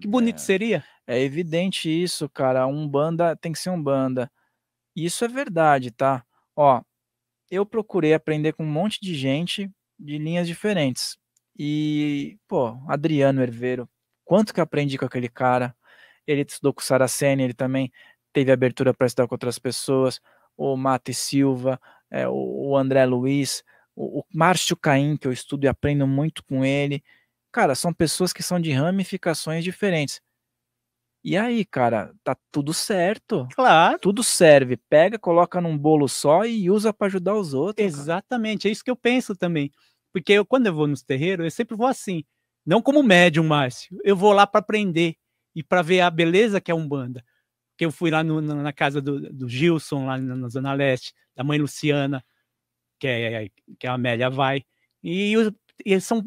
Que bonito é. seria. É evidente isso, cara. Um banda tem que ser um banda. Isso é verdade, tá? Ó, eu procurei aprender com um monte de gente de linhas diferentes. E, pô, Adriano Herveiro, quanto que aprendi com aquele cara? Ele estudou com o Saraceni, ele também teve abertura para estudar com outras pessoas. O Mate Silva, é, o André Luiz, o, o Márcio Caim, que eu estudo e aprendo muito com ele. Cara, são pessoas que são de ramificações diferentes. E aí, cara, tá tudo certo. Claro. Tudo serve. Pega, coloca num bolo só e usa para ajudar os outros. Exatamente, cara. é isso que eu penso também. Porque eu, quando eu vou nos terreiros, eu sempre vou assim. Não como médium, Márcio. Eu vou lá para aprender e para ver a beleza que é a Umbanda. Porque eu fui lá no, na casa do, do, Gilson, lá na, Zona Leste, da mãe Luciana, que é, é, é que a Amélia vai. E eu e são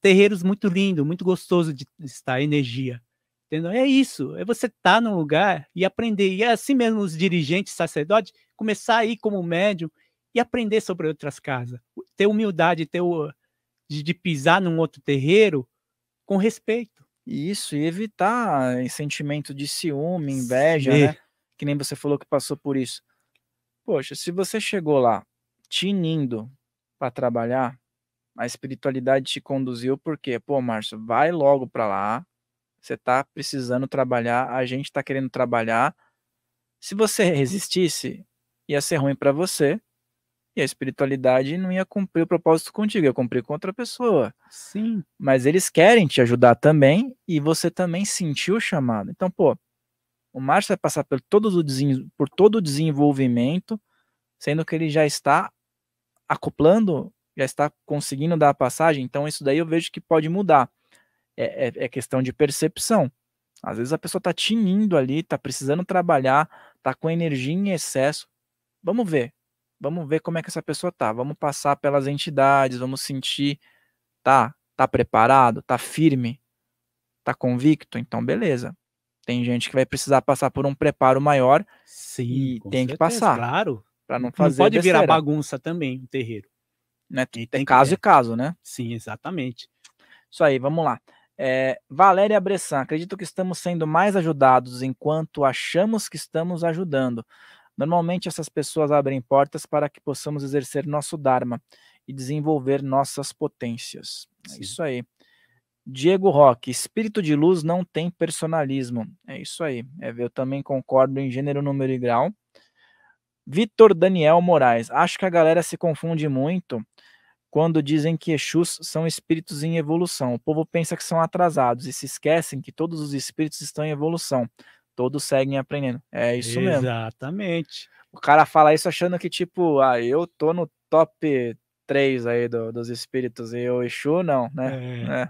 terreiros muito lindos, muito gostoso de estar, energia. Entendeu? É isso, é você estar tá num lugar e aprender. E é assim mesmo os dirigentes, sacerdotes, começar a ir como médium e aprender sobre outras casas. Ter humildade, ter o, de, de pisar num outro terreiro com respeito. Isso, e evitar eh, sentimento de ciúme, inveja, né? Que nem você falou que passou por isso. Poxa, se você chegou lá tinindo para trabalhar, a espiritualidade te conduziu porque, pô, Márcio, vai logo para lá. Você tá precisando trabalhar, a gente tá querendo trabalhar. Se você resistisse, ia ser ruim para você. E a espiritualidade não ia cumprir o propósito contigo, ia cumprir com outra pessoa. Sim. Mas eles querem te ajudar também e você também sentiu o chamado. Então, pô, o Márcio vai passar por todo, por todo o desenvolvimento, sendo que ele já está acoplando já está conseguindo dar a passagem, então isso daí eu vejo que pode mudar. É, é, é questão de percepção. Às vezes a pessoa está tinindo ali, está precisando trabalhar, está com energia em excesso. Vamos ver. Vamos ver como é que essa pessoa está. Vamos passar pelas entidades, vamos sentir. Tá, tá preparado, tá firme, tá convicto, então beleza. Tem gente que vai precisar passar por um preparo maior Sim, e tem certeza, que passar. Claro. Para não fazer. Não pode besteira. virar bagunça também o terreiro né? tem caso e caso, né? Sim, exatamente. Isso aí, vamos lá. É, Valéria Bressan, acredito que estamos sendo mais ajudados enquanto achamos que estamos ajudando. Normalmente essas pessoas abrem portas para que possamos exercer nosso Dharma e desenvolver nossas potências. É Sim. isso aí. Diego Roque, espírito de luz não tem personalismo. É isso aí. É, eu também concordo em gênero, número e grau. Vitor Daniel Moraes, acho que a galera se confunde muito quando dizem que Exus são espíritos em evolução. O povo pensa que são atrasados e se esquecem que todos os espíritos estão em evolução. Todos seguem aprendendo. É isso Exatamente. mesmo. Exatamente. O cara fala isso achando que, tipo, ah, eu tô no top 3 aí do, dos espíritos e o Exu não, né? É. É.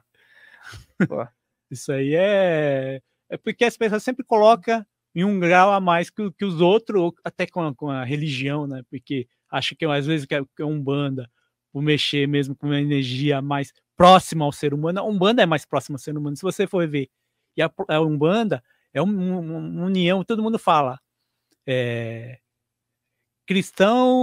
isso aí é... É porque as pessoas sempre colocam em um grau a mais que, que os outros, até com a, com a religião, né? Porque acha que às vezes que é, que é umbanda, o mexer mesmo com uma energia mais próxima ao ser humano. A Umbanda é mais próxima ao ser humano, se você for ver. E a, a Umbanda é um, um, uma união, todo mundo fala. É, cristão,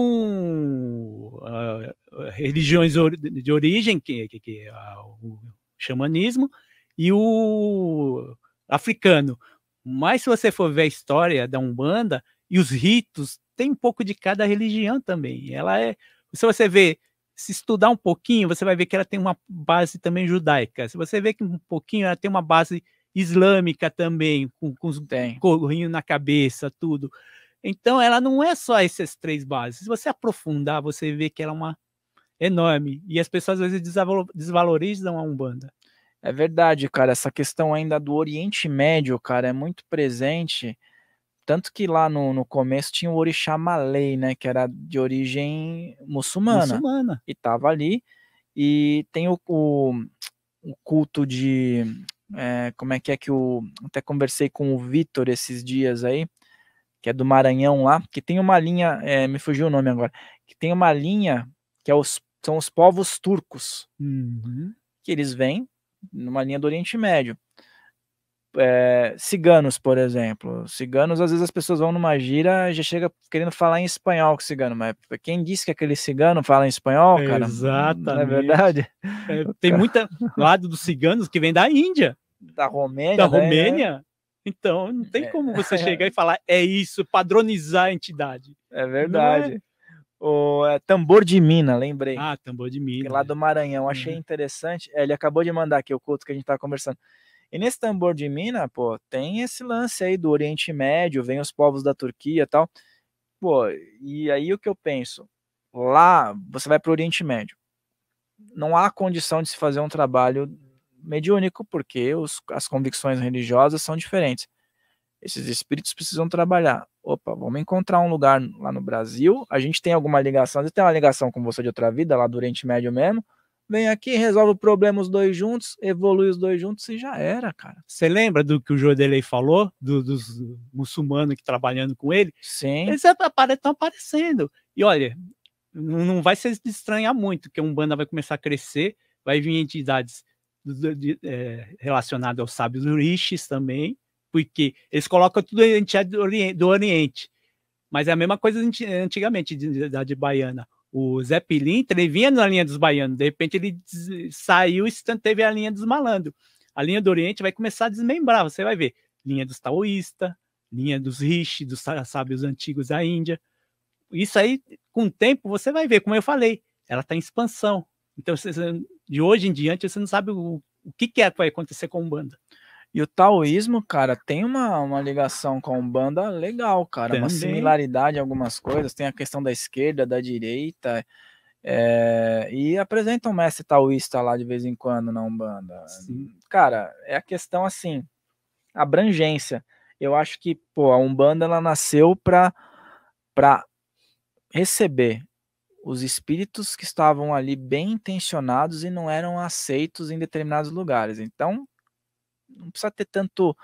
uh, religiões de origem, que, que, que uh, o xamanismo, e o africano. Mas se você for ver a história da Umbanda e os ritos, tem um pouco de cada religião também. Ela é, se você ver se estudar um pouquinho, você vai ver que ela tem uma base também judaica. Se você ver que um pouquinho ela tem uma base islâmica também, com, com os corrinhos na cabeça, tudo. Então, ela não é só essas três bases. Se você aprofundar, você vê que ela é uma enorme. E as pessoas às vezes desvalorizam a Umbanda. É verdade, cara. Essa questão ainda do Oriente Médio, cara, é muito presente. Tanto que lá no, no começo tinha o orixá malei, né? Que era de origem muçulmana. muçulmana. E tava ali. E tem o, o, o culto de. É, como é que é que o. Até conversei com o Vitor esses dias aí, que é do Maranhão lá, que tem uma linha. É, me fugiu o nome agora. Que tem uma linha que é os, são os povos turcos. Uhum. Que eles vêm numa linha do Oriente Médio é, ciganos, por exemplo. Ciganos, às vezes as pessoas vão numa gira e já chega querendo falar em espanhol com cigano, mas quem disse que aquele cigano fala em espanhol, cara? Exatamente. Não é verdade? É, tem muita lado dos ciganos que vem da Índia. Da Romênia. Da né? Romênia. Então, não tem é. como você é. chegar e falar é isso, padronizar a entidade. É, é verdade. O é, Tambor de Mina, lembrei. Ah, Tambor de Mina. Lá do Maranhão. Achei uhum. interessante. É, ele acabou de mandar aqui o culto que a gente estava conversando. E nesse tambor de mina, pô, tem esse lance aí do Oriente Médio, vem os povos da Turquia e tal. Pô, e aí o que eu penso? Lá, você vai para o Oriente Médio. Não há condição de se fazer um trabalho mediúnico, porque os, as convicções religiosas são diferentes. Esses espíritos precisam trabalhar. Opa, vamos encontrar um lugar lá no Brasil. A gente tem alguma ligação, Você tem uma ligação com você de outra vida, lá do Oriente Médio mesmo vem aqui, resolve o problema os dois juntos, evolui os dois juntos e já era, cara. Você lembra do que o Jodelei falou, do, dos muçulmanos que trabalhando com ele? Sim. Eles estão aparecendo. E olha, não vai se estranhar muito que a Umbanda vai começar a crescer, vai vir entidades é, relacionadas aos sábios rishis também, porque eles colocam tudo entidade do Oriente, do Oriente. Mas é a mesma coisa antigamente da de Baiana o Zé Pilim ele vinha na linha dos baianos, de repente ele saiu e teve a linha dos malandros. A linha do Oriente vai começar a desmembrar, você vai ver. Linha dos taoístas, linha dos rishi, dos sábios antigos da Índia. Isso aí, com o tempo, você vai ver, como eu falei, ela está em expansão. Então, você, de hoje em diante, você não sabe o, o que, que é que vai acontecer com o Banda. E o taoísmo, cara, tem uma, uma ligação com a Umbanda legal, cara. Tem uma similaridade em algumas coisas. Tem a questão da esquerda, da direita. É, e apresenta um mestre taoísta lá de vez em quando na Umbanda. Sim. Cara, é a questão assim, abrangência. Eu acho que, pô, a Umbanda ela nasceu para para receber os espíritos que estavam ali bem intencionados e não eram aceitos em determinados lugares. Então, não precisa ter tanto,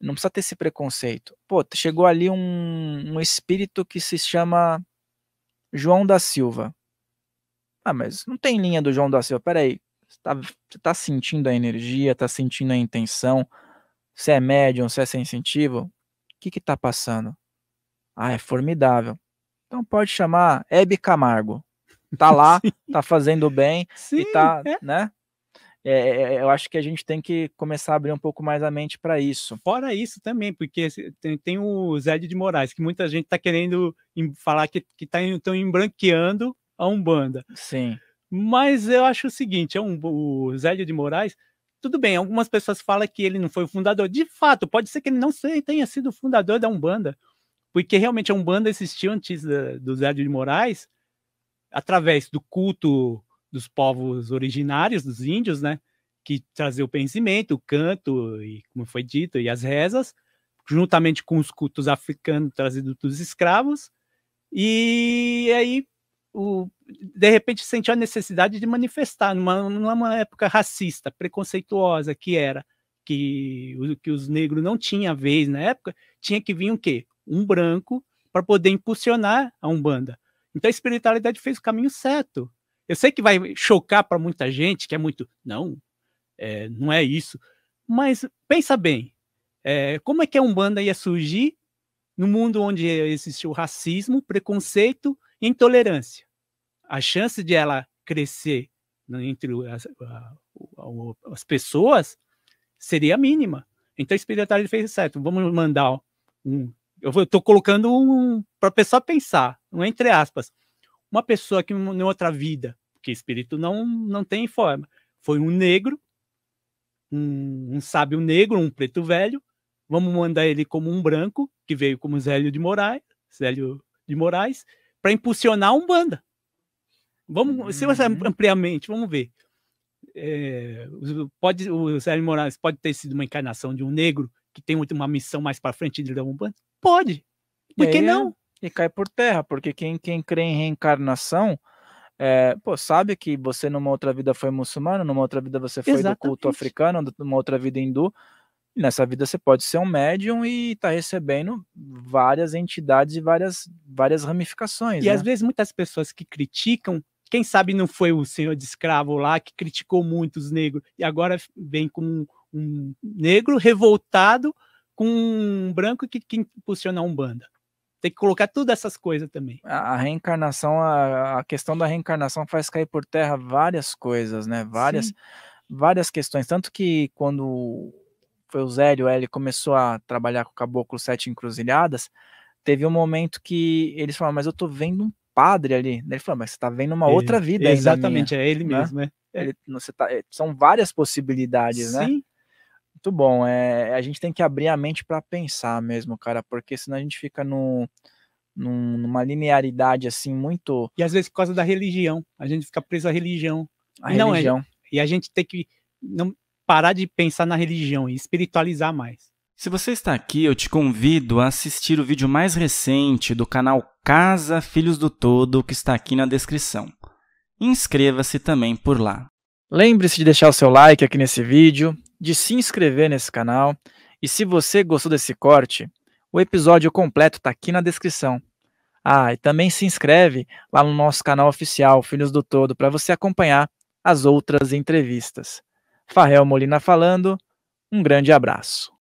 não precisa ter esse preconceito. Pô, chegou ali um, um espírito que se chama João da Silva. Ah, mas não tem linha do João da Silva. Peraí, você tá, você tá sentindo a energia, tá sentindo a intenção, você é médium, você é sensitivo, o que que tá passando? Ah, é formidável. Então pode chamar Hebe Camargo. Tá lá, Sim. tá fazendo bem Sim, e tá, é. né? É, é, é, eu acho que a gente tem que começar a abrir um pouco mais a mente para isso. Fora isso também, porque tem, tem, o Zé de Moraes, que muita gente está querendo falar que estão que tá, embranqueando a Umbanda. Sim. Mas eu acho o seguinte, é um, o Zé de Moraes, tudo bem, algumas pessoas falam que ele não foi o fundador. De fato, pode ser que ele não tenha sido o fundador da Umbanda, porque realmente a Umbanda existiu antes da, do Zé de Moraes, através do culto dos povos originários, dos índios, né? Que trazia o pensamento, o canto, e como foi dito, e as rezas, juntamente com os cultos africanos trazidos dos escravos. E aí, o, de repente, sentiu a necessidade de manifestar, numa, numa época racista, preconceituosa que era, que, que os negros não tinham vez na época, tinha que vir o quê? Um branco para poder impulsionar a Umbanda. Então a espiritualidade fez o caminho certo. Eu sei que vai chocar para muita gente, que é muito, não, é, não é isso. Mas pensa bem, é, como é que a Umbanda ia surgir no mundo onde existe o racismo, preconceito e intolerância? A chance de ela crescer entre as, as pessoas seria mínima. Então o espiritualidade fez certo. Vamos mandar um. Eu estou colocando um para a pessoa pensar, um entre aspas uma pessoa que em é outra vida, que espírito não, não tem forma, foi um negro, um, um sábio negro, um preto velho, vamos mandar ele como um branco, que veio como Zélio de Moraes, Zélio de Moraes, para impulsionar a Umbanda. Vamos, uhum. se você uhum. ampliamente, vamos ver. É, pode, o Zélio de Moraes pode ter sido uma encarnação de um negro que tem uma missão mais para frente de banda? Pode. Por é. que é, não? e cai por terra, porque quem, quem crê em reencarnação é, pô, sabe que você numa outra vida foi muçulmano, numa outra vida você foi Exatamente. do culto africano, numa outra vida hindu. Nessa vida você pode ser um médium e está recebendo várias entidades e várias, várias ramificações. E né? às vezes muitas pessoas que criticam quem sabe não foi o senhor de escravo lá que criticou muito os negros e agora vem com um, um negro revoltado com um branco que, que impulsiona a Umbanda. Tem que colocar todas essas coisas também. A reencarnação, a, questão da reencarnação faz cair por terra várias coisas, né? Várias, várias questões. Tanto que quando foi o Zélio, ele começou a trabalhar com o Caboclo Sete Encruzilhadas, teve um momento que eles falaram, mas eu tô vendo um padre ali. Ele falou, mas você tá vendo uma ele, outra vida Exatamente, é ele né? mesmo, né? Ele, você tá, é, são várias possibilidades, né? Sim. né? muito bom. É, a gente tem que abrir a mente para pensar mesmo, cara, porque senão a gente fica no numa linearidade assim muito. E às vezes por causa da religião, a gente fica preso à religião. A e é, religião. e a gente tem que não parar de pensar na religião e espiritualizar mais. Se você está aqui, eu te convido a assistir o vídeo mais recente do canal Casa Filhos do Todo, que está aqui na descrição. Inscreva-se também por lá. Lembre-se de deixar o seu like aqui nesse vídeo, de se inscrever nesse canal. E se você gostou desse corte, o episódio completo está aqui na descrição. Ah, e também se inscreve lá no nosso canal oficial Filhos do Todo para você acompanhar as outras entrevistas. Farrell Molina falando, um grande abraço.